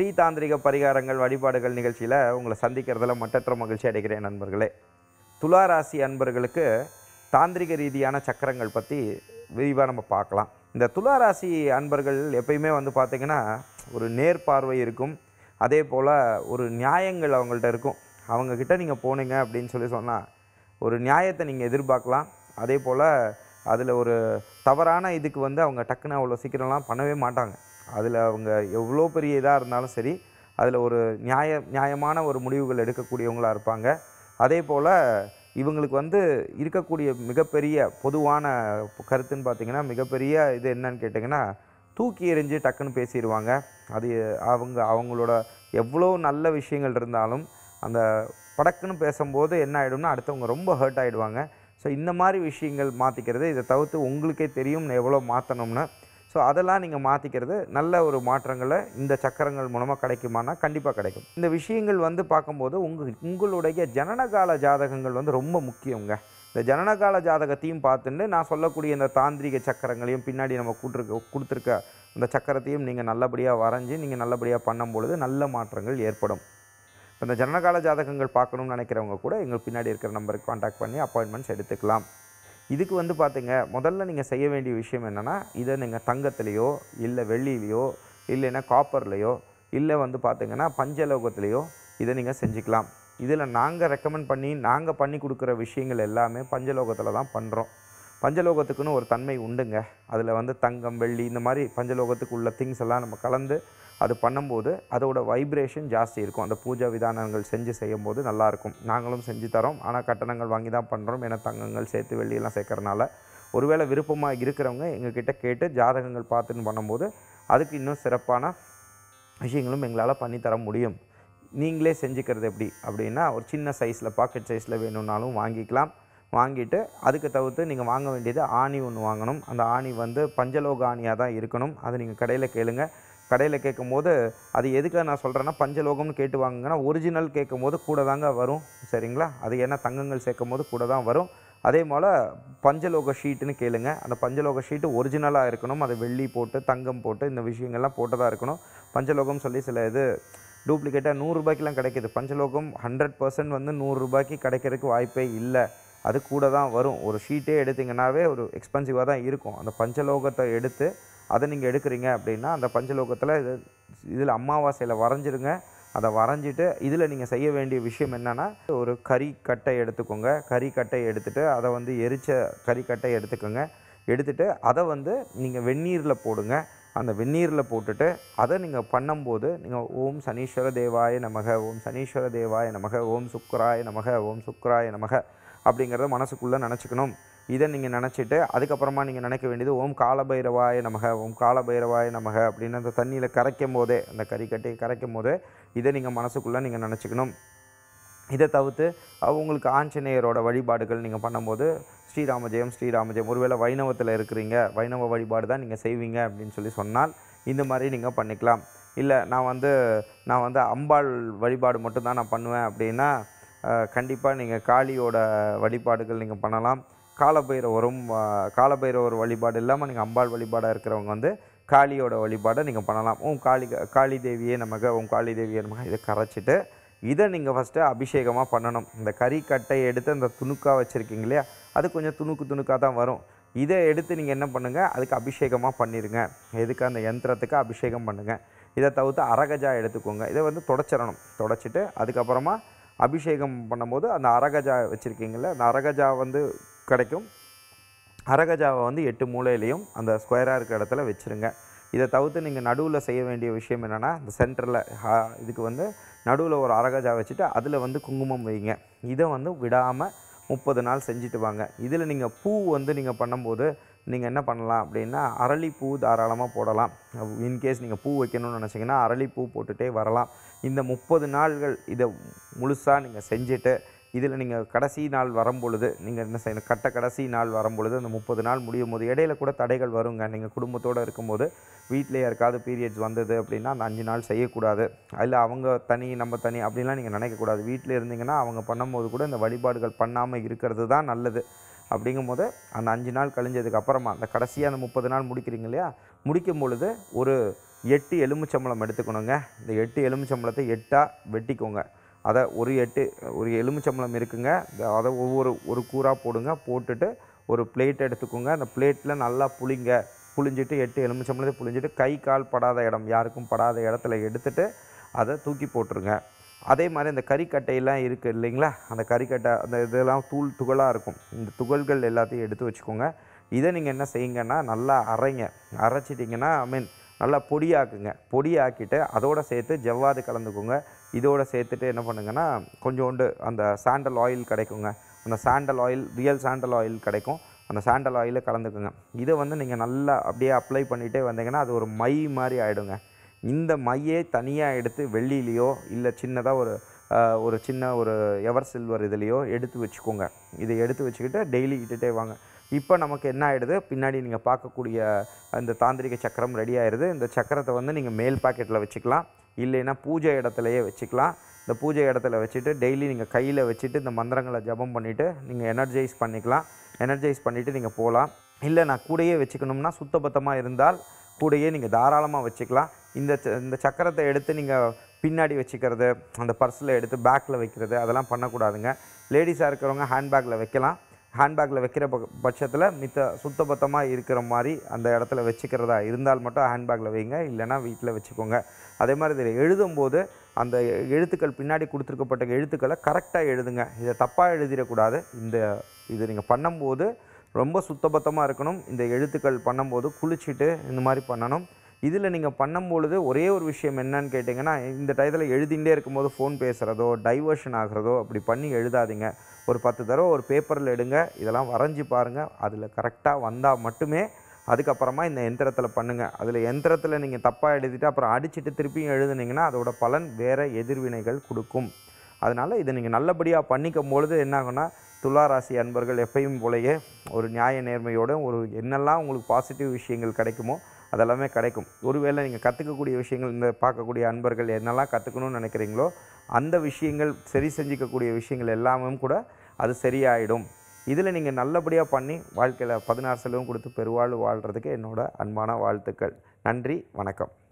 ஸ்ரீ தாந்திரிக பரிகாரங்கள் வழிபாடுகள் நிகழ்ச்சியில் உங்களை சந்திக்கிறதுல மட்டற்ற மகிழ்ச்சி அடைகிறேன் நண்பர்களே துலா ராசி அன்பர்களுக்கு தாந்திரிக ரீதியான சக்கரங்கள் பற்றி விரிவாக நம்ம பார்க்கலாம் இந்த துளாராசி அன்பர்கள் எப்பயுமே வந்து பார்த்திங்கன்னா ஒரு நேர்பார்வை இருக்கும் அதே போல் ஒரு நியாயங்கள் அவங்கள்ட்ட இருக்கும் அவங்கக்கிட்ட நீங்கள் போனீங்க அப்படின்னு சொல்லி சொன்னால் ஒரு நியாயத்தை நீங்கள் எதிர்பார்க்கலாம் அதே போல் அதில் ஒரு தவறான இதுக்கு வந்து அவங்க டக்குன்னு அவ்வளோ சீக்கிரம்லாம் பண்ணவே மாட்டாங்க அதில் அவங்க எவ்வளோ பெரிய இதாக இருந்தாலும் சரி அதில் ஒரு நியாய நியாயமான ஒரு முடிவுகள் எடுக்கக்கூடியவங்களாக இருப்பாங்க அதே போல் இவங்களுக்கு வந்து இருக்கக்கூடிய மிகப்பெரிய பொதுவான கருத்துன்னு பார்த்திங்கன்னா மிகப்பெரிய இது என்னன்னு கேட்டிங்கன்னா தூக்கி எறிஞ்சு டக்குன்னு பேசிடுவாங்க அது அவங்க அவங்களோட எவ்வளோ நல்ல விஷயங்கள் இருந்தாலும் அந்த படக்குன்னு பேசும்போது என்ன ஆகிடும்னா அடுத்தவங்க ரொம்ப ஹர்ட் ஆகிடுவாங்க ஸோ இந்த மாதிரி விஷயங்கள் மாற்றிக்கிறது இதை தவிர்த்து உங்களுக்கே தெரியும் எவ்வளோ மாற்றணும்னு ஸோ அதெல்லாம் நீங்கள் மாற்றிக்கிறது நல்ல ஒரு மாற்றங்களை இந்த சக்கரங்கள் மூலமாக கிடைக்குமானா கண்டிப்பாக கிடைக்கும் இந்த விஷயங்கள் வந்து பார்க்கும்போது உங்கள் உங்களுடைய ஜனனகால ஜாதகங்கள் வந்து ரொம்ப முக்கியங்க இந்த ஜனனகால ஜாதகத்தையும் பார்த்துட்டு நான் சொல்லக்கூடிய இந்த தாந்திரிக சக்கரங்களையும் பின்னாடி நம்ம கூட்டிருக்க கொடுத்துருக்க இந்த சக்கரத்தையும் நீங்கள் நல்லபடியாக வரைஞ்சி நீங்கள் நல்லபடியாக பண்ணும் பொழுது நல்ல மாற்றங்கள் ஏற்படும் இப்போ இந்த ஜனனகால ஜாதகங்கள் பார்க்கணும்னு நினைக்கிறவங்க கூட எங்களுக்கு பின்னாடி இருக்கிற நம்பருக்கு காண்டாக்ட் பண்ணி அப்பாயின்மெண்ட்ஸ் எடுத்துக்கலாம் இதுக்கு வந்து பார்த்தீங்க முதல்ல நீங்கள் செய்ய வேண்டிய விஷயம் என்னென்னா இதை நீங்கள் தங்கத்துலேயோ இல்லை வெள்ளியிலையோ இல்லைன்னா காப்பர்லேயோ இல்லை வந்து பார்த்திங்கன்னா பஞ்சலோகத்துலேயோ இதை நீங்கள் செஞ்சுக்கலாம் இதில் நாங்கள் ரெக்கமெண்ட் பண்ணி நாங்கள் பண்ணி கொடுக்குற விஷயங்கள் எல்லாமே பஞ்சலோகத்தில் தான் பண்ணுறோம் பஞ்சலோகத்துக்குன்னு ஒரு தன்மை உண்டுங்க அதில் வந்து தங்கம் வெள்ளி இந்த மாதிரி பஞ்சலோகத்துக்கு உள்ள திங்ஸ் எல்லாம் நம்ம கலந்து அது பண்ணும்போது அதோடய வைப்ரேஷன் ஜாஸ்தி இருக்கும் அந்த பூஜா விதானங்கள் செஞ்சு செய்யும்போது நல்லாயிருக்கும் நாங்களும் செஞ்சு தரோம் ஆனால் கட்டணங்கள் வாங்கி தான் பண்ணுறோம் ஏன்னா தங்கங்கள் சேர்த்து வெள்ளியெல்லாம் சேர்க்குறனால ஒருவேளை விருப்பமாக இருக்கிறவங்க எங்ககிட்ட கேட்டு ஜாதகங்கள் பார்த்துன்னு பண்ணும்போது அதுக்கு இன்னும் சிறப்பான விஷயங்களும் எங்களால் பண்ணித்தர முடியும் நீங்களே செஞ்சுக்கிறது எப்படி அப்படின்னா ஒரு சின்ன சைஸில் பாக்கெட் சைஸில் வேணும்னாலும் வாங்கிக்கலாம் வாங்கிட்டு அதுக்கு தவிர்த்து நீங்கள் வாங்க வேண்டியது ஆணி ஒன்று வாங்கணும் அந்த ஆணி வந்து பஞ்சலோக ஆணியாக தான் இருக்கணும் அதை நீங்கள் கடையில் கேளுங்க கடையில் கேட்கும்போது அது எதுக்காக நான் சொல்கிறேன்னா பஞ்சலோகம்னு கேட்டு வாங்குங்கன்னா ஒரிஜினல் கேட்கும் போது கூட தாங்க வரும் சரிங்களா அது ஏன்னா தங்கங்கள் சேர்க்கும் போது கூட தான் வரும் அதே போல் பஞ்சலோக ஷீட்டுன்னு கேளுங்க அந்த பஞ்சலோக ஷீட்டு ஒரிஜினலாக இருக்கணும் அது வெள்ளி போட்டு தங்கம் போட்டு இந்த விஷயங்கள்லாம் போட்டதாக இருக்கணும் பஞ்சலோகம் சொல்லி சில இது டூப்ளிகேட்டாக நூறுரூபாய்க்கெலாம் கிடைக்கிது பஞ்சலோகம் ஹண்ட்ரட் பர்சன்ட் வந்து நூறுரூபாய்க்கு கிடைக்கிறதுக்கு வாய்ப்பே இல்லை அது கூட தான் வரும் ஒரு ஷீட்டே எடுத்திங்கனாவே ஒரு எக்ஸ்பென்சிவாக தான் இருக்கும் அந்த பஞ்சலோகத்தை எடுத்து அதை நீங்கள் எடுக்கிறீங்க அப்படின்னா அந்த பஞ்சலோகத்தில் இது இதில் அமாவாசையில் வரைஞ்சிருங்க அதை வரைஞ்சிட்டு இதில் நீங்கள் செய்ய வேண்டிய விஷயம் என்னென்னா ஒரு கறி கட்டை எடுத்துக்கோங்க கறி கட்டை எடுத்துகிட்டு அதை வந்து எரிச்ச கறி கட்டை எடுத்துக்கோங்க எடுத்துகிட்டு அதை வந்து நீங்கள் வெந்நீரில் போடுங்க அந்த வெந்நீரில் போட்டுட்டு அதை நீங்கள் பண்ணும்போது நீங்கள் ஓம் சனீஸ்வர தேவாய நமக ஓம் சனீஸ்வர தேவாய நமக ஓம் சுக்கராய நமக ஓம் சுக்கராய நமக அப்படிங்கிறத மனசுக்குள்ளே நினச்சிக்கணும் இதை நீங்கள் நினச்சிட்டு அதுக்கப்புறமா நீங்கள் நினைக்க வேண்டியது ஓம் காலபைரவாய நமக ஓம் காலபைரவாய நமக அப்படின்னு அந்த தண்ணியில் கரைக்கும் போதே அந்த கறிக்கட்டையை கரைக்கும் போதே இதை நீங்கள் மனசுக்குள்ளே நீங்கள் நினச்சிக்கணும் இதை தவிர்த்து உங்களுக்கு ஆஞ்சநேயரோட வழிபாடுகள் நீங்கள் பண்ணும்போது ஸ்ரீராமஜெயம் ஸ்ரீராமஜெயம் ஒருவேளை வைணவத்தில் இருக்கிறீங்க வைணவ வழிபாடு தான் நீங்கள் செய்வீங்க அப்படின்னு சொல்லி சொன்னால் இந்த மாதிரி நீங்கள் பண்ணிக்கலாம் இல்லை நான் வந்து நான் வந்து அம்பாள் வழிபாடு மட்டும்தான் நான் பண்ணுவேன் அப்படின்னா கண்டிப்பாக நீங்கள் காளியோட வழிபாடுகள் நீங்கள் பண்ணலாம் காலபைரவரும் காலபைரவர் வழிபாடு இல்லாமல் நீங்கள் அம்பாள் வழிபாடாக இருக்கிறவங்க வந்து காளியோட வழிபாடை நீங்கள் பண்ணலாம் ஓம் காளி காளி தேவியே நமக்கு ஓம் காளி தேவியே நமக்கு இதை கரைச்சிட்டு இதை நீங்கள் ஃபஸ்ட்டு அபிஷேகமாக பண்ணணும் இந்த கறிக்கட்டை எடுத்து அந்த துணுக்காக வச்சுருக்கீங்க இல்லையா அது கொஞ்சம் துணுக்கு துணுக்காக தான் வரும் இதை எடுத்து நீங்கள் என்ன பண்ணுங்கள் அதுக்கு அபிஷேகமாக பண்ணிடுங்க எதுக்கு அந்த யந்திரத்துக்கு அபிஷேகம் பண்ணுங்கள் இதை தவிர்த்து அரகஜா எடுத்துக்கோங்க இதை வந்து தொடச்சிடணும் தொடச்சிட்டு அதுக்கப்புறமா அபிஷேகம் பண்ணும்போது அந்த அரகஜா வச்சுருக்கீங்கள அந்த அரகஜா வந்து கிடைக்கும் அரகஜாவை வந்து எட்டு மூலையிலையும் அந்த ஸ்கொயராக இருக்கிற இடத்துல வச்சுருங்க இதை தவிர்த்து நீங்கள் நடுவில் செய்ய வேண்டிய விஷயம் என்னென்னா இந்த சென்டரில் இதுக்கு வந்து நடுவில் ஒரு அரகஜா வச்சுட்டு அதில் வந்து குங்குமம் வைங்க இதை வந்து விடாமல் முப்பது நாள் செஞ்சுட்டு வாங்க இதில் நீங்கள் பூ வந்து நீங்கள் பண்ணும்போது நீங்கள் என்ன பண்ணலாம் அப்படின்னா அரளிப்பூ தாராளமாக போடலாம் இன்கேஸ் நீங்கள் பூ வைக்கணும்னு நினச்சிங்கன்னா அரளிப்பூ போட்டுகிட்டே வரலாம் இந்த முப்பது நாள்கள் இதை முழுசாக நீங்கள் செஞ்சுட்டு இதில் நீங்கள் கடைசி நாள் வரும்பொழுது நீங்கள் என்ன செய்யணும் கட்ட கடைசி நாள் வரும்பொழுது அந்த முப்பது நாள் முடியும் போது இடையில கூட தடைகள் வருங்க நீங்கள் குடும்பத்தோடு இருக்கும்போது வீட்டில் யாருக்காவது பீரியட்ஸ் வந்தது அப்படின்னா அந்த அஞ்சு நாள் செய்யக்கூடாது அதில் அவங்க தனி நம்ம தனி அப்படின்லாம் நீங்கள் நினைக்கக்கூடாது வீட்டில் இருந்தீங்கன்னா அவங்க பண்ணும்போது கூட இந்த வழிபாடுகள் பண்ணாமல் இருக்கிறது தான் நல்லது அப்படிங்கும் போது அந்த அஞ்சு நாள் கழிஞ்சதுக்கு அப்புறமா அந்த கடைசியாக அந்த முப்பது நாள் முடிக்கிறீங்க இல்லையா முடிக்கும் பொழுது ஒரு எட்டு எலுமிச்சம்பளம் எடுத்துக்கணுங்க இந்த எட்டு எலுமிச்சம்பளத்தை எட்டாக வெட்டிக்கோங்க அதை ஒரு எட்டு ஒரு எலுமிச்சம்பளம் இருக்குங்க அதை ஒவ்வொரு ஒரு கூறாக போடுங்க போட்டுட்டு ஒரு பிளேட் எடுத்துக்கோங்க அந்த பிளேட்டில் நல்லா புளிங்க புளிஞ்சிட்டு எட்டு எலுமிச்சம்பளத்தை புளிஞ்சிட்டு கை கால் படாத இடம் யாருக்கும் படாத இடத்துல எடுத்துகிட்டு அதை தூக்கி போட்டுருங்க அதே மாதிரி இந்த கறிக்கட்டையெல்லாம் இருக்குது இல்லைங்களா அந்த கறிக்கட்டை அந்த இதெல்லாம் தூள் துகளாக இருக்கும் இந்த துகள்கள் எல்லாத்தையும் எடுத்து வச்சுக்கோங்க இதை நீங்கள் என்ன செய்யுங்கன்னா நல்லா அரைங்க அரைச்சிட்டிங்கன்னா ஐ மீன் நல்லா பொடியாக்குங்க பொடியாக்கிட்டு அதோடு சேர்த்து ஜவ்வாது கலந்துக்கோங்க இதோடு சேர்த்துட்டு என்ன பண்ணுங்கன்னா கொஞ்சோண்டு அந்த சாண்டல் ஆயில் கிடைக்குங்க அந்த sandal oil real sandal oil கிடைக்கும் அந்த சாண்டல் ஆயிலை கலந்துக்குங்க இதை வந்து நீங்கள் நல்லா அப்படியே அப்ளை பண்ணிகிட்டே வந்தீங்கன்னா அது ஒரு மை மாதிரி ஆகிடுங்க இந்த மையை தனியாக எடுத்து வெள்ளிலேயோ இல்லை சின்னதாக ஒரு ஒரு சின்ன ஒரு எவர் சில்வர் இதுலேயோ எடுத்து வச்சுக்கோங்க இதை எடுத்து வச்சுக்கிட்டு டெய்லி இட்டுகிட்டே வாங்க இப்போ நமக்கு என்ன ஆகிடுது பின்னாடி நீங்கள் பார்க்கக்கூடிய அந்த தாந்திரிக சக்கரம் ரெடி ஆகிடுது இந்த சக்கரத்தை வந்து நீங்கள் மேல் பாக்கெட்டில் வச்சுக்கலாம் இல்லைன்னா பூஜை இடத்துலையே வச்சுக்கலாம் இந்த பூஜை இடத்துல வச்சுட்டு டெய்லி நீங்கள் கையில் வச்சுட்டு இந்த மந்திரங்களை ஜபம் பண்ணிவிட்டு நீங்கள் எனர்ஜைஸ் பண்ணிக்கலாம் எனர்ஜைஸ் பண்ணிவிட்டு நீங்கள் போகலாம் இல்லை நான் கூடையே வச்சுக்கணும்னா சுத்தபத்தமாக இருந்தால் கூடையே நீங்கள் தாராளமாக வச்சுக்கலாம் இந்த இந்த சக்கரத்தை எடுத்து நீங்கள் பின்னாடி வச்சுக்கிறது அந்த பர்ஸில் எடுத்து பேக்கில் வைக்கிறது அதெல்லாம் பண்ணக்கூடாதுங்க லேடிஸாக இருக்கிறவங்க ஹேண்ட்பேக்கில் வைக்கலாம் ஹேண்ட்பேக்கில் வைக்கிற பட்சத்தில் மித்த சுத்தபத்தமாக இருக்கிற மாதிரி அந்த இடத்துல வச்சுக்கிறதா இருந்தால் மட்டும் ஹேண்ட்பேக்கில் வைங்க இல்லைனா வீட்டில் வச்சுக்கோங்க அதே மாதிரி இதில் எழுதும்போது அந்த எழுத்துக்கள் பின்னாடி கொடுத்துருக்கப்பட்ட எழுத்துக்களை கரெக்டாக எழுதுங்க இதை தப்பாக எழுதிடக்கூடாது இந்த இது நீங்கள் பண்ணும்போது ரொம்ப சுத்தபத்தமாக இருக்கணும் இந்த எழுத்துக்கள் பண்ணும்போது குளிச்சுட்டு இந்த மாதிரி பண்ணணும் இதில் நீங்கள் பண்ணும்பொழுது ஒரே ஒரு விஷயம் என்னன்னு கேட்டிங்கன்னா இந்த டயத்தில் எழுதிகிட்டே இருக்கும்போது ஃபோன் பேசுகிறதோ டைவர்ஷன் ஆகிறதோ அப்படி பண்ணி எழுதாதீங்க ஒரு பத்து தடவை ஒரு பேப்பரில் எடுங்க இதெல்லாம் வரைஞ்சி பாருங்கள் அதில் கரெக்டாக வந்தால் மட்டுமே அதுக்கப்புறமா இந்த எந்திரத்தில் பண்ணுங்கள் அதில் எந்திரத்தில் நீங்கள் தப்பாக எழுதிட்டு அப்புறம் அடிச்சுட்டு திருப்பியும் எழுதுனீங்கன்னா அதோட பலன் வேறு எதிர்வினைகள் கொடுக்கும் அதனால் இதை நீங்கள் நல்லபடியாக பண்ணிக்கும் பொழுது என்னாகும்னா துளாராசி அன்பர்கள் எப்பயும் போலயே ஒரு நியாய நேர்மையோடு ஒரு என்னெல்லாம் உங்களுக்கு பாசிட்டிவ் விஷயங்கள் கிடைக்குமோ அதெல்லாமே கிடைக்கும் ஒருவேளை நீங்கள் கற்றுக்கக்கூடிய விஷயங்கள் இந்த பார்க்கக்கூடிய அன்பர்கள் என்னெல்லாம் கற்றுக்கணும்னு நினைக்கிறீங்களோ அந்த விஷயங்கள் சரி செஞ்சுக்கக்கூடிய விஷயங்கள் எல்லாமே கூட அது சரியாயிடும் இதில் நீங்கள் நல்லபடியாக பண்ணி வாழ்க்கையில் பதினாறு செலவும் கொடுத்து பெருவாழ்வு வாழ்கிறதுக்கு என்னோடய அன்பான வாழ்த்துக்கள் நன்றி வணக்கம்